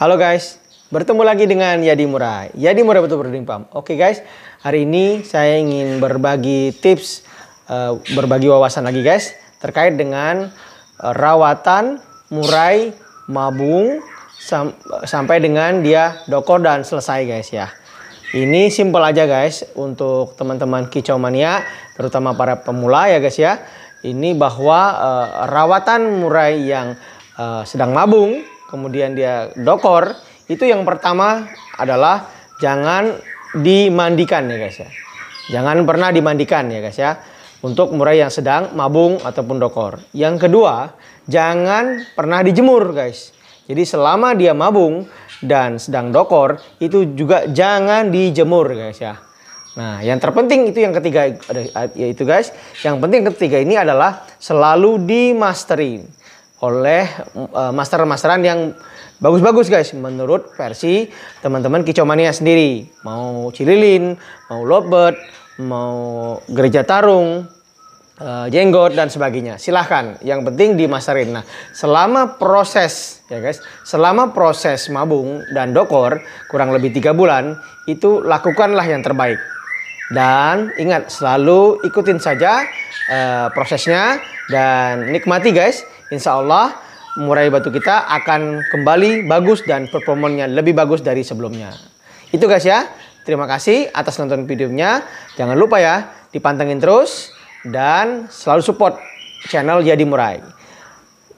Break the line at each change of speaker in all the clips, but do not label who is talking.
Halo guys, bertemu lagi dengan Yadi Murai. Yadi Murai betul berdiri Pam. Oke guys, hari ini saya ingin berbagi tips, eh, berbagi wawasan lagi guys terkait dengan eh, rawatan murai mabung eh, sampai dengan dia dokor dan selesai guys ya. Ini simple aja guys untuk teman-teman kicau mania, terutama para pemula ya guys ya. Ini bahwa rawatan murai yang sedang mabung kemudian dia dokor, itu yang pertama adalah jangan dimandikan ya guys ya. Jangan pernah dimandikan ya guys ya. Untuk murai yang sedang mabung ataupun dokor. Yang kedua, jangan pernah dijemur guys. Jadi selama dia mabung dan sedang dokor itu juga jangan dijemur guys ya. Nah, yang terpenting itu yang ketiga yaitu guys, yang penting ketiga ini adalah selalu dimasterin oleh uh, master-masteran yang bagus-bagus guys menurut versi teman-teman kicomania sendiri mau cililin mau lobet mau gereja tarung uh, jenggot dan sebagainya silahkan yang penting dimasterin nah selama proses ya guys selama proses mabung dan dokor kurang lebih tiga bulan itu lakukanlah yang terbaik dan ingat selalu ikutin saja uh, prosesnya dan nikmati guys insya Allah murai batu kita akan kembali bagus dan performanya lebih bagus dari sebelumnya. Itu guys ya. Terima kasih atas nonton videonya. Jangan lupa ya, dipantengin terus dan selalu support channel Jadi Murai.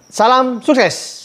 Salam sukses.